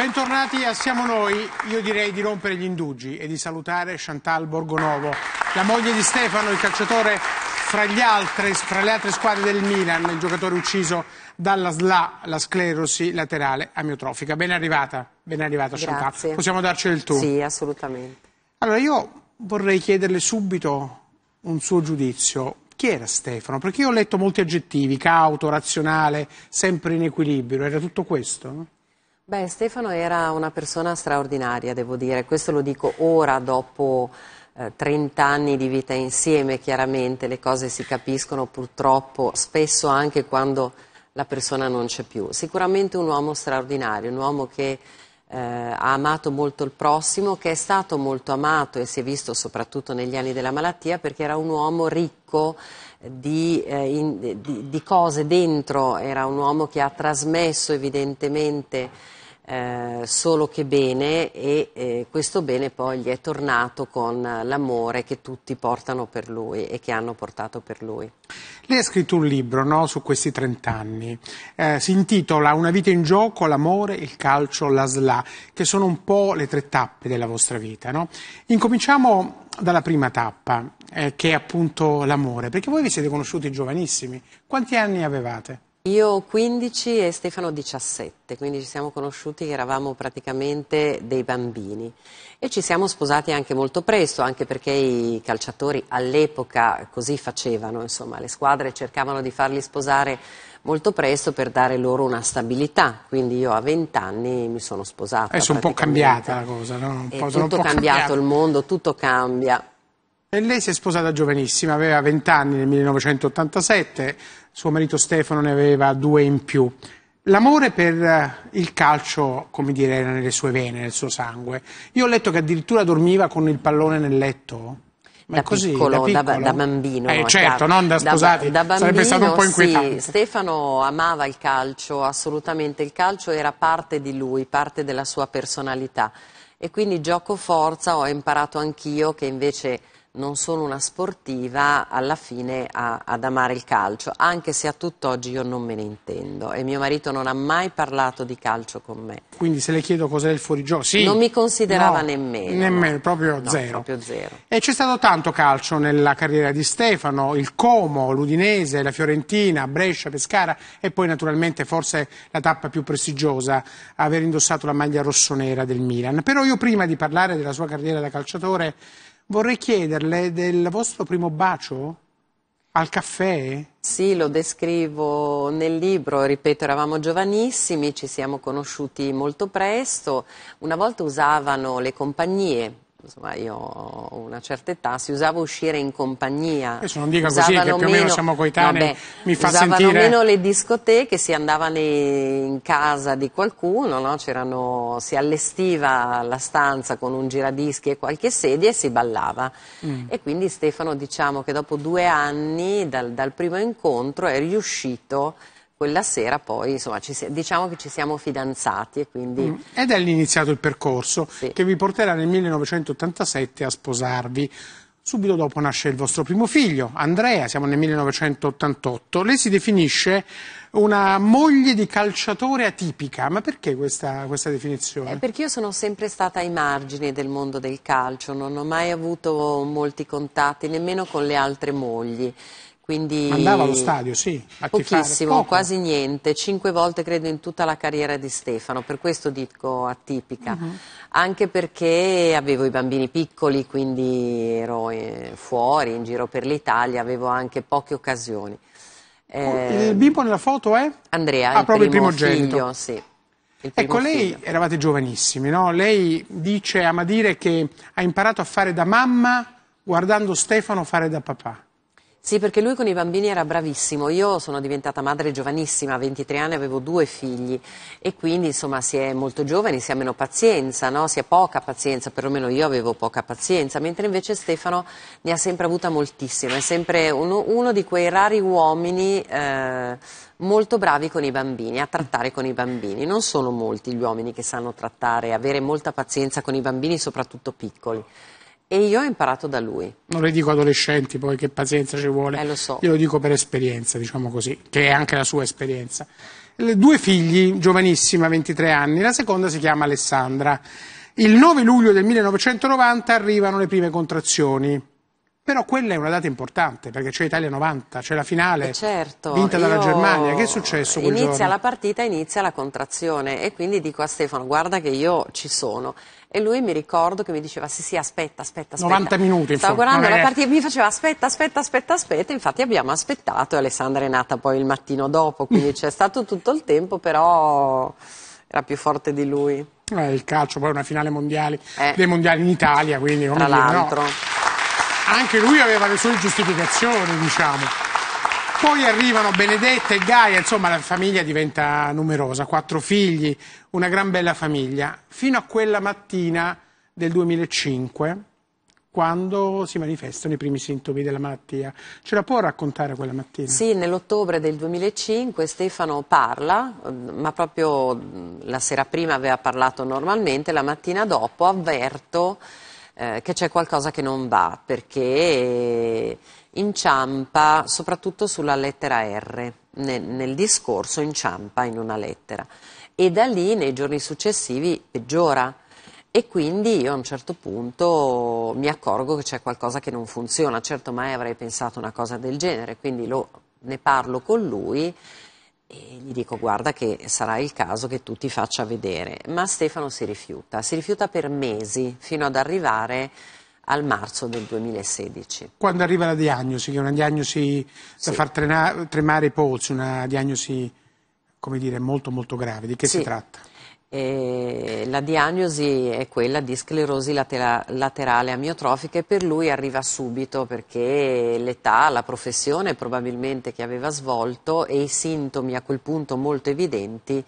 Bentornati a Siamo Noi. Io direi di rompere gli indugi e di salutare Chantal Borgonovo, la moglie di Stefano, il calciatore fra, altri, fra le altre squadre del Milan, il giocatore ucciso dalla SLA, la sclerosi laterale amiotrofica. Ben arrivata, ben arrivata Chantal. Grazie. Possiamo darci del tu? Sì, assolutamente. Allora io vorrei chiederle subito un suo giudizio. Chi era Stefano? Perché io ho letto molti aggettivi, cauto, razionale, sempre in equilibrio. Era tutto questo? No? Beh, Stefano era una persona straordinaria, devo dire, questo lo dico ora dopo... 30 eh, anni di vita insieme, chiaramente le cose si capiscono purtroppo spesso anche quando la persona non c'è più. Sicuramente un uomo straordinario, un uomo che eh, ha amato molto il prossimo, che è stato molto amato e si è visto soprattutto negli anni della malattia perché era un uomo ricco eh, di, eh, in, di, di cose dentro, era un uomo che ha trasmesso evidentemente eh, solo che bene e eh, questo bene poi gli è tornato con l'amore che tutti portano per lui e che hanno portato per lui. Lei ha scritto un libro no, su questi trent'anni, eh, si intitola Una vita in gioco, l'amore, il calcio, la SLA, che sono un po' le tre tappe della vostra vita. No? Incominciamo dalla prima tappa, eh, che è appunto l'amore, perché voi vi siete conosciuti giovanissimi. Quanti anni avevate? Io 15 e Stefano 17, quindi ci siamo conosciuti che eravamo praticamente dei bambini e ci siamo sposati anche molto presto, anche perché i calciatori all'epoca così facevano, insomma, le squadre cercavano di farli sposare molto presto per dare loro una stabilità, quindi io a 20 anni mi sono sposata. Adesso è un po' cambiata la cosa, no? Un po', è tutto cambiato, cambiato il mondo, tutto cambia. E lei si è sposata giovanissima, aveva 20 anni nel 1987, suo marito Stefano ne aveva due in più. L'amore per il calcio, come dire, era nelle sue vene, nel suo sangue. Io ho letto che addirittura dormiva con il pallone nel letto. Ma da, così, piccolo, da, piccolo? Da, da bambino. Eh, certo, da, non da sposati, da, da bambino, sarebbe stato un po' inquietante. Sì, Stefano amava il calcio, assolutamente, il calcio era parte di lui, parte della sua personalità. E quindi gioco forza, ho imparato anch'io che invece non sono una sportiva, alla fine a, ad amare il calcio, anche se a tutt'oggi io non me ne intendo e mio marito non ha mai parlato di calcio con me. Quindi se le chiedo cos'è il fuorigioco, sì. Non mi considerava no, nemmeno. Nemmeno, proprio, no, zero. proprio zero. E c'è stato tanto calcio nella carriera di Stefano, il Como, l'Udinese, la Fiorentina, Brescia, Pescara e poi naturalmente forse la tappa più prestigiosa, aver indossato la maglia rossonera del Milan. Però io prima di parlare della sua carriera da calciatore Vorrei chiederle del vostro primo bacio al caffè? Sì, lo descrivo nel libro, ripeto, eravamo giovanissimi, ci siamo conosciuti molto presto, una volta usavano le compagnie insomma io ho una certa età, si usava uscire in compagnia. Adesso non dica così, che più o meno, meno siamo coetanei, no, mi fa usavano sentire... Usavano meno le discoteche, si andava in casa di qualcuno, no? si allestiva la stanza con un giradischi e qualche sedia e si ballava. Mm. E quindi Stefano diciamo che dopo due anni dal, dal primo incontro è riuscito quella sera poi insomma, ci, diciamo che ci siamo fidanzati. Quindi... Mm. Ed è iniziato il percorso sì. che vi porterà nel 1987 a sposarvi. Subito dopo nasce il vostro primo figlio, Andrea, siamo nel 1988. Lei si definisce una moglie di calciatore atipica, ma perché questa, questa definizione? È eh, perché io sono sempre stata ai margini del mondo del calcio, non ho mai avuto molti contatti, nemmeno con le altre mogli. Quindi Andava allo stadio, sì, a Pochissimo, tifare, quasi niente, cinque volte credo in tutta la carriera di Stefano, per questo dico atipica, uh mhm. -huh. anche perché avevo i bambini piccoli, quindi ero eh, fuori, in giro per l'Italia, avevo anche poche occasioni. Oh, eh, il bimbo nella foto è? Andrea, ah, il, primo il primo figlio, sì. Ecco, lei figlio. eravate giovanissimi, no? Lei dice, ama dire che ha imparato a fare da mamma guardando Stefano fare da papà. Sì, perché lui con i bambini era bravissimo. Io sono diventata madre giovanissima, a 23 anni avevo due figli e quindi insomma si è molto giovani, si ha meno pazienza, no? si ha poca pazienza, perlomeno io avevo poca pazienza, mentre invece Stefano ne ha sempre avuta moltissima, è sempre uno, uno di quei rari uomini eh, molto bravi con i bambini, a trattare con i bambini. Non sono molti gli uomini che sanno trattare, avere molta pazienza con i bambini, soprattutto piccoli. E io ho imparato da lui. Non le dico adolescenti, poi che pazienza ci vuole. Eh, lo so. Io lo dico per esperienza, diciamo così, che è anche la sua esperienza. Le due figli, giovanissima, 23 anni, la seconda si chiama Alessandra. Il 9 luglio del 1990 arrivano le prime contrazioni. Però quella è una data importante perché c'è Italia 90, c'è la finale eh, certo, vinta dalla Germania. Che è successo quel Inizia giorno? la partita, inizia la contrazione e quindi dico a Stefano guarda che io ci sono. E lui mi ricordo che mi diceva sì sì aspetta aspetta aspetta. 90 minuti. Stavo guardando la partita e mi faceva aspetta aspetta aspetta aspetta. Infatti abbiamo aspettato e Alessandra è nata poi il mattino dopo. Quindi c'è stato tutto il tempo però era più forte di lui. Eh, il calcio poi è una finale mondiale, eh. dei mondiali in Italia quindi... Tra l'altro. No anche lui aveva le sue giustificazioni, diciamo. Poi arrivano Benedetta e Gaia, insomma la famiglia diventa numerosa, quattro figli, una gran bella famiglia, fino a quella mattina del 2005 quando si manifestano i primi sintomi della malattia. Ce la può raccontare quella mattina? Sì, nell'ottobre del 2005 Stefano parla, mm, ma proprio mm, la sera prima aveva parlato normalmente, la mattina dopo avverto eh, che c'è qualcosa che non va, perché eh, inciampa soprattutto sulla lettera R, nel, nel discorso inciampa in una lettera e da lì nei giorni successivi peggiora. E quindi io a un certo punto mi accorgo che c'è qualcosa che non funziona, certo mai avrei pensato una cosa del genere, quindi lo, ne parlo con lui e gli dico guarda che sarà il caso che tu ti faccia vedere, ma Stefano si rifiuta, si rifiuta per mesi fino ad arrivare al marzo del 2016. Quando arriva la diagnosi, che è una diagnosi sì. da far trena, tremare i polsi, una diagnosi come dire molto molto grave, di che sì. si tratta? E la diagnosi è quella di sclerosi latera- laterale amiotrofica e per lui arriva subito perché l'età, la professione probabilmente che aveva svolto e i sintomi a quel punto molto evidenti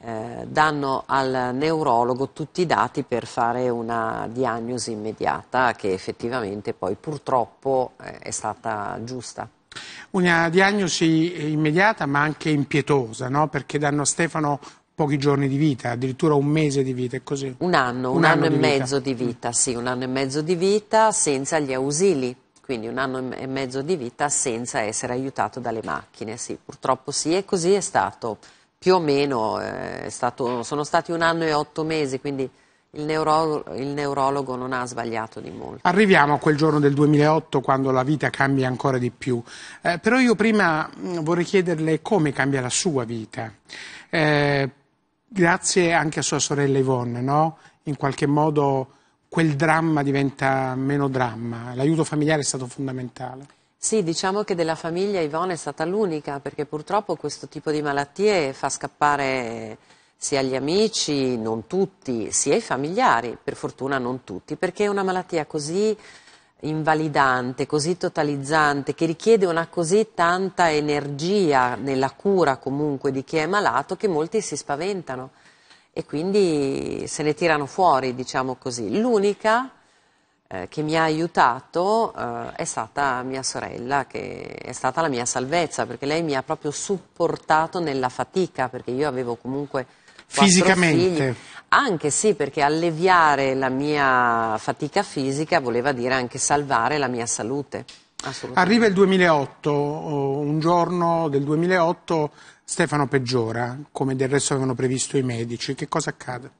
eh, danno al neurologo tutti i dati per fare una diagnosi immediata che effettivamente poi purtroppo eh, è stata giusta. Una diagnosi immediata ma anche impietosa, no? perché danno a Stefano pochi giorni di vita, addirittura un mese di vita, è così? Un anno, un, un anno, anno e mezzo di vita, sì, un anno e mezzo di vita senza gli ausili quindi un anno e mezzo di vita senza essere aiutato dalle macchine. Sì, purtroppo sì, e così è stato. Più o meno eh, stato, sono stati un anno e otto mesi, quindi il, neuro, il, neurologo non ha sbagliato di molto. Arriviamo a quel giorno del 2008 quando la vita cambia ancora di più. Eh, però io prima mm, vorrei chiederle come cambia la sua vita. Eh, grazie anche a sua sorella Yvonne, no? in qualche modo quel dramma diventa meno dramma, l'aiuto familiare è stato fondamentale. Sì, diciamo che della famiglia Yvonne è stata l'unica, perché purtroppo questo tipo di malattie fa scappare sia gli amici, non tutti, sia i familiari, per fortuna non tutti, perché è una malattia così invalidante, così totalizzante, che richiede una così tanta energia nella cura comunque di chi è malato che molti si spaventano e quindi se ne tirano fuori, diciamo così. L'unica eh, che mi ha aiutato eh, è stata mia sorella, che è stata la mia salvezza, perché lei mi ha proprio supportato nella fatica, perché io avevo comunque... Fisicamente. Figli anche sì, perché alleviare la mia fatica fisica voleva dire anche salvare la mia salute. Arriva il 2008, un giorno del 2008 Stefano peggiora, come del resto avevano previsto i medici. Che cosa accade?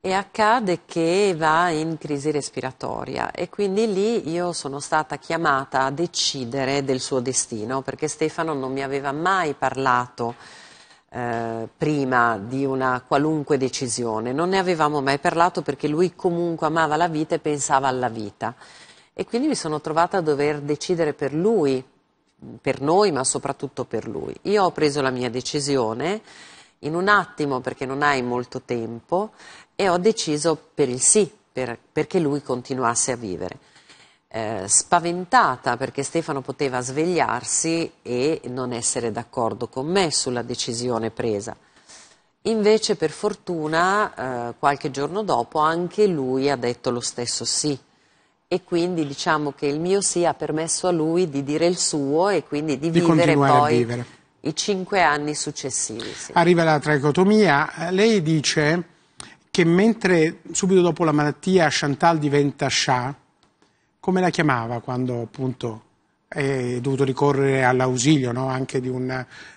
E accade che va in crisi respiratoria e quindi lì io sono stata chiamata a decidere del suo destino perché Stefano non mi aveva mai parlato eh, prima di una qualunque decisione. Non ne avevamo mai parlato perché lui comunque amava la vita e pensava alla vita. E quindi mi sono trovata a dover decidere per lui, per noi, ma soprattutto per lui. Io ho preso la mia decisione in un attimo perché non hai molto tempo e ho deciso per il sì, per, perché lui continuasse a vivere eh, spaventata perché Stefano poteva svegliarsi e non essere d'accordo con me sulla decisione presa. Invece per fortuna eh, qualche giorno dopo anche lui ha detto lo stesso sì e quindi diciamo che il mio sì ha permesso a lui di dire il suo e quindi di, di vivere poi vivere. i cinque anni successivi. Sì. Arriva la tricotomia, lei dice che mentre subito dopo la malattia Chantal diventa Shah, come la chiamava quando appunto è dovuto ricorrere all'ausilio no? anche di un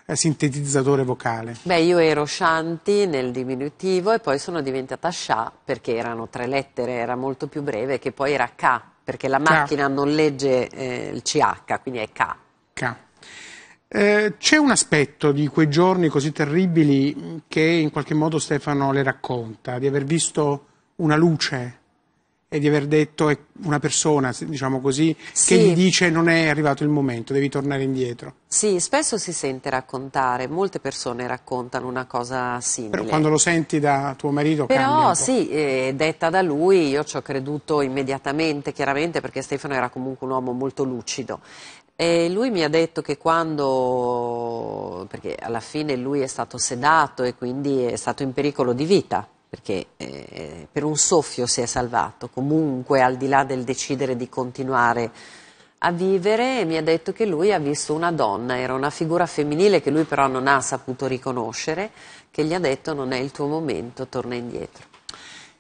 eh, sintetizzatore vocale? Beh, io ero Shanti nel diminutivo e poi sono diventata Shah perché erano tre lettere, era molto più breve, che poi era K, perché la macchina K. non legge eh, il CH, quindi è K. K. Eh, c'è un aspetto di quei giorni così terribili che in qualche modo Stefano le racconta, di aver visto una luce e di aver detto è una persona, diciamo così, sì. che gli dice non è arrivato il momento, devi tornare indietro. Sì, spesso si sente raccontare, molte persone raccontano una cosa simile. Però quando lo senti da tuo marito Però sì, eh, detta da lui io ci ho creduto immediatamente, chiaramente, perché Stefano era comunque un uomo molto lucido. E lui mi ha detto che quando, perché alla fine lui è stato sedato e quindi è stato in pericolo di vita, perché eh, per un soffio si è salvato, comunque al di là del decidere di continuare a vivere e mi ha detto che lui ha visto una donna, era una figura femminile che lui però non ha saputo riconoscere, che gli ha detto non è il tuo momento, torna indietro.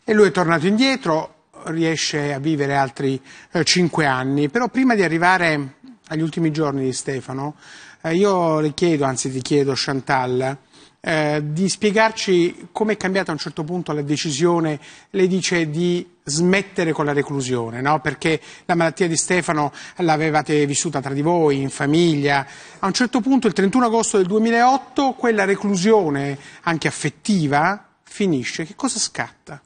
E lui è tornato indietro, riesce a vivere altri eh, cinque anni, però prima di arrivare agli ultimi giorni di Stefano, eh, io le chiedo, anzi ti chiedo Chantal, eh, di spiegarci come è cambiata a un certo punto la decisione, lei dice, di smettere con la reclusione, no? perché la malattia di Stefano l'avevate vissuta tra di voi, in famiglia. A un certo punto, il 31 agosto del 2008, quella reclusione, anche affettiva, finisce. Che cosa scatta?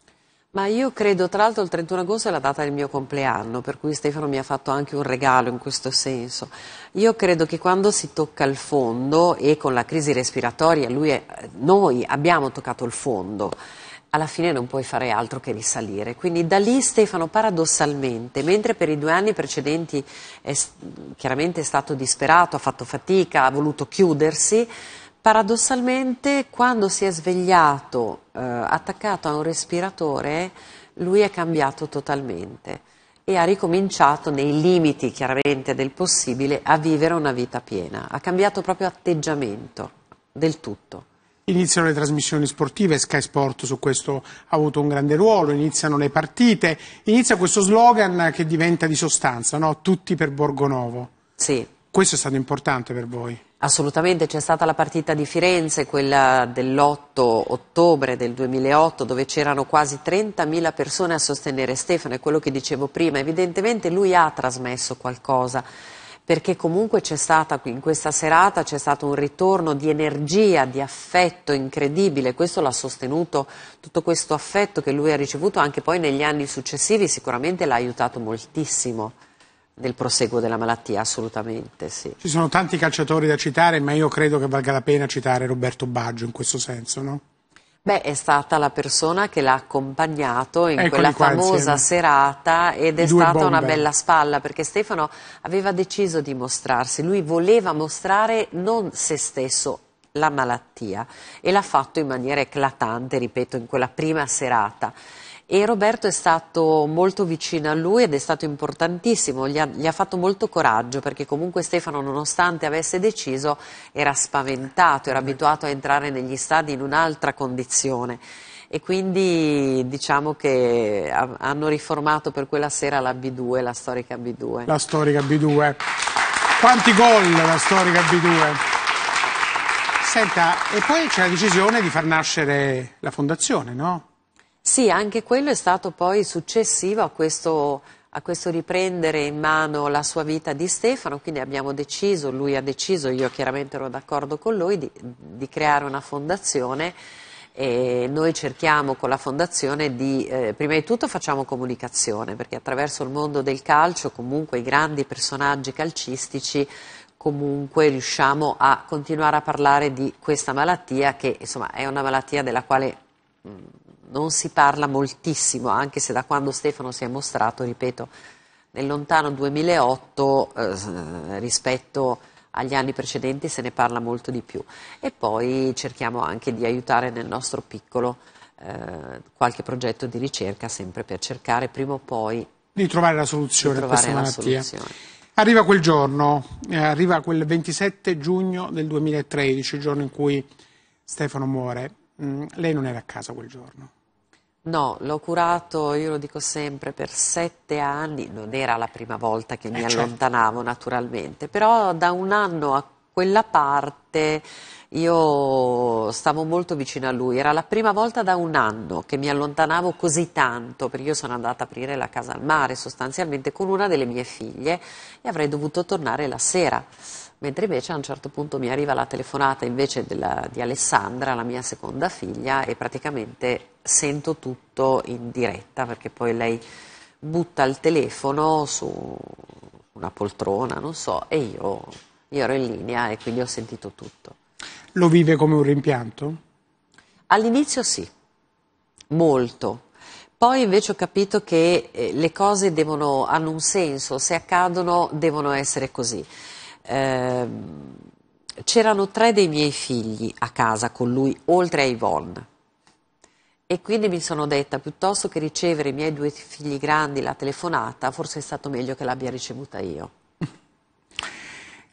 Ma io credo, tra l'altro il 31 agosto è la data del mio compleanno, per cui Stefano mi ha fatto anche un regalo in questo senso. Io credo che quando si tocca il fondo e con la crisi respiratoria è, noi abbiamo toccato il fondo, alla fine non puoi fare altro che risalire. Quindi da lì Stefano paradossalmente, mentre per i due anni precedenti è, chiaramente è stato disperato, ha fatto fatica, ha voluto chiudersi, Paradossalmente, quando si è svegliato eh, attaccato a un respiratore, lui è cambiato totalmente e ha ricominciato, nei limiti chiaramente del possibile, a vivere una vita piena. Ha cambiato proprio atteggiamento del tutto. Iniziano le trasmissioni sportive, Sky Sport su questo ha avuto un grande ruolo, iniziano le partite, inizia questo slogan che diventa di sostanza, no? tutti per Borgonovo. Sì. Questo è stato importante per voi? Assolutamente, c'è stata la partita di Firenze, quella dell'8 ottobre del 2008, dove c'erano quasi 30.000 persone a sostenere Stefano, è quello che dicevo prima, evidentemente lui ha trasmesso qualcosa, perché comunque c'è stata in questa serata c'è stato un ritorno di energia, di affetto incredibile, questo l'ha sostenuto, tutto questo affetto che lui ha ricevuto anche poi negli anni successivi sicuramente l'ha aiutato moltissimo del proseguo della malattia, assolutamente sì. Ci sono tanti calciatori da citare, ma io credo che valga la pena citare Roberto Baggio in questo senso, no? Beh, è stata la persona che l'ha accompagnato in Eccoli quella famosa insieme. serata ed è stata bombe. una bella spalla perché Stefano aveva deciso di mostrarsi, lui voleva mostrare non se stesso, la malattia e l'ha fatto in maniera eclatante, ripeto, in quella prima serata e Roberto è stato molto vicino a lui ed è stato importantissimo, gli ha, gli ha fatto molto coraggio perché comunque Stefano nonostante avesse deciso era spaventato, era abituato a entrare negli stadi in un'altra condizione e quindi diciamo che hanno riformato per quella sera la B2, la storica B2. La storica B2. Quanti gol la storica B2? Senta, e poi c'è la decisione di far nascere la fondazione, no? Sì, anche quello è stato poi successivo a questo, a questo riprendere in mano la sua vita di Stefano, quindi abbiamo deciso, lui ha deciso, io chiaramente ero d'accordo con lui, di, di creare una fondazione e noi cerchiamo con la fondazione di, eh, prima di tutto facciamo comunicazione, perché attraverso il mondo del calcio comunque i grandi personaggi calcistici comunque riusciamo a continuare a parlare di questa malattia che insomma è una malattia della quale... Mh, mm, non si parla moltissimo, anche se da quando Stefano si è mostrato, ripeto, nel lontano 2008 eh, rispetto agli anni precedenti se ne parla molto di più. E poi cerchiamo anche di aiutare nel nostro piccolo eh, qualche progetto di ricerca, sempre per cercare prima o poi di trovare la soluzione a questa malattia. Arriva quel giorno, eh, arriva quel 27 giugno del 2013, il giorno in cui Stefano muore. Mm, lei non era a casa quel giorno? No, l'ho curato, io lo dico sempre, per sette anni, non era la prima volta che mi eh, certo. allontanavo certo. naturalmente, però da un anno a quella parte io stavo molto vicino a lui, era la prima volta da un anno che mi allontanavo così tanto, perché io sono andata a aprire la casa al mare sostanzialmente con una delle mie figlie e avrei dovuto tornare la sera mentre invece a un certo punto mi arriva la telefonata invece della, di Alessandra, la mia seconda figlia, e praticamente sento tutto in diretta perché poi lei butta il telefono su una poltrona, non so, e io, io ero in linea e quindi ho sentito tutto. Lo vive come un rimpianto? All'inizio sì, molto. Poi invece ho capito che eh, le cose devono, hanno un senso, se accadono devono essere così. Ehm, c'erano tre dei miei figli a casa con lui, oltre a Yvonne. E quindi mi sono detta, piuttosto che ricevere i miei due figli grandi la telefonata, forse è stato meglio che l'abbia ricevuta io.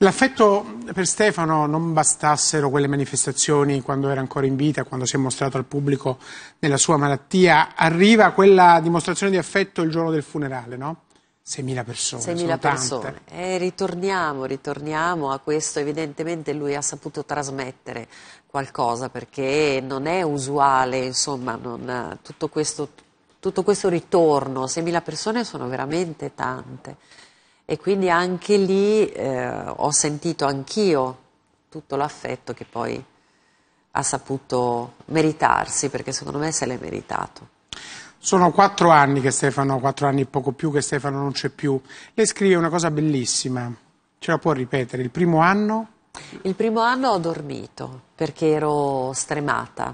L'affetto per Stefano non bastassero quelle manifestazioni quando era ancora in vita, quando si è mostrato al pubblico nella sua malattia, arriva quella dimostrazione di affetto il giorno del funerale, no? 6.000 persone, 6.000 persone. E ritorniamo, ritorniamo a questo, evidentemente lui ha saputo trasmettere qualcosa perché non è usuale, insomma, non, tutto, questo, tutto questo ritorno, 6.000 persone sono veramente tante e quindi anche lì eh, ho sentito anch'io tutto l'affetto che poi ha saputo meritarsi perché secondo me se l'è meritato. Sono quattro anni che Stefano, quattro anni e poco più che Stefano non c'è più. Lei scrive una cosa bellissima, ce la può ripetere? Il primo anno? Il primo anno ho dormito perché ero stremata.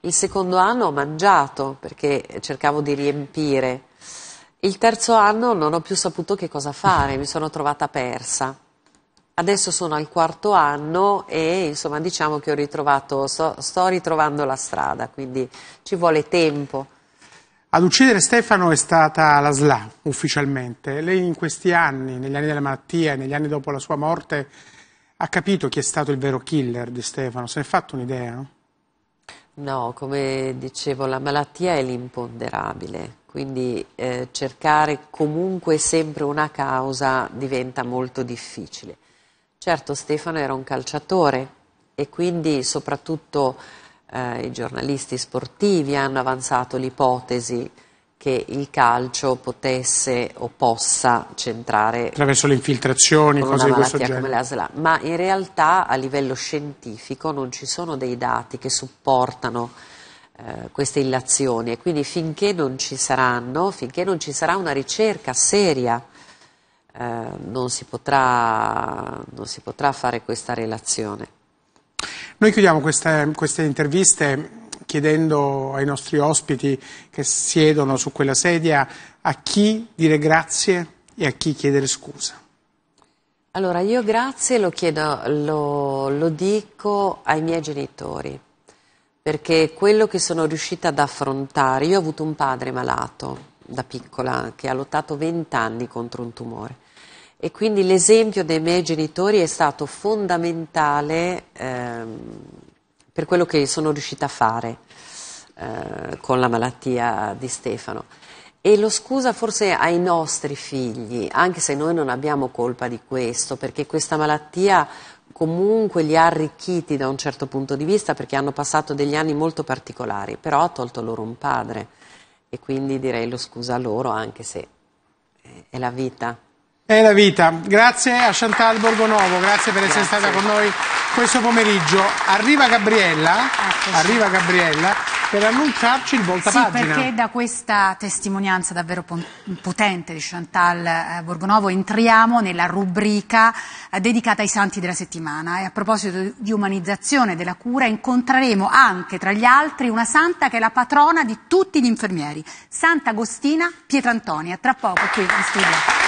Il secondo anno ho mangiato perché cercavo di riempire. Il terzo anno non ho più saputo che cosa fare, mi sono trovata persa. Adesso sono al quarto anno e insomma diciamo che ritrovato, so, sto ritrovando la strada, quindi ci vuole tempo. Ad uccidere Stefano è stata la SLA ufficialmente. Lei in questi anni, negli anni della malattia e negli anni dopo la sua morte, ha capito chi è stato il vero killer di Stefano? Se ne è fatto un'idea? No? no, come dicevo, la malattia è l'imponderabile, quindi eh, cercare comunque sempre una causa diventa molto difficile. Certo, Stefano era un calciatore e quindi soprattutto eh, i giornalisti sportivi hanno avanzato l'ipotesi che il calcio potesse o possa centrare attraverso le infiltrazioni, cose di questo genere. Ma in realtà a livello scientifico non ci sono dei dati che supportano eh, queste illazioni e quindi finché non ci saranno, finché non ci sarà una ricerca seria, eh, non, si potrà, non si potrà fare questa relazione. Noi chiudiamo queste, queste interviste chiedendo ai nostri ospiti che siedono su quella sedia a chi dire grazie e a chi chiedere scusa. Allora, io grazie lo, chiedo, lo, lo, dico ai miei genitori, perché quello che sono riuscita ad affrontare, io ho avuto un padre malato da piccola che ha lottato 20 anni contro un tumore e quindi l'esempio dei miei genitori è stato fondamentale ehm, per quello che sono riuscita a fare eh, con la malattia di Stefano. E lo scusa forse ai nostri figli, anche se noi non abbiamo colpa di questo, perché questa malattia comunque li ha arricchiti da un certo punto di vista, perché hanno passato degli anni molto particolari, però ha tolto loro un padre. E quindi direi lo scusa a loro, anche se è la vita. È la vita. Grazie a Chantal Borgonovo, grazie per grazie. essere stata con noi questo pomeriggio. Arriva Gabriella, ah, arriva Gabriella per annunciarci il volta sì, perché da questa testimonianza davvero potente di Chantal eh, Borgonovo entriamo nella rubrica eh, dedicata ai santi della settimana e a proposito di umanizzazione della cura incontreremo anche tra gli altri una santa che è la patrona di tutti gli infermieri, Santa Sant'Agostina Pietrantonia, tra poco qui in studio.